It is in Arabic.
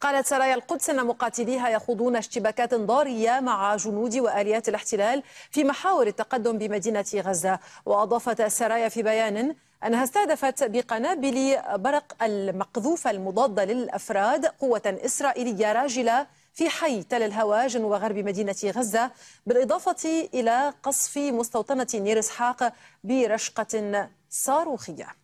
قالت سرايا القدس أن مقاتليها يخوضون اشتباكات ضارية مع جنود وآليات الاحتلال في محاور التقدم بمدينة غزة وأضافت سرايا في بيان أنها استهدفت بقنابل برق المقذوفة المضادة للأفراد قوة إسرائيلية راجلة في حي تل الهوى جنوب غرب مدينة غزة بالإضافة إلى قصف مستوطنة نير إسحاق برشقة صاروخية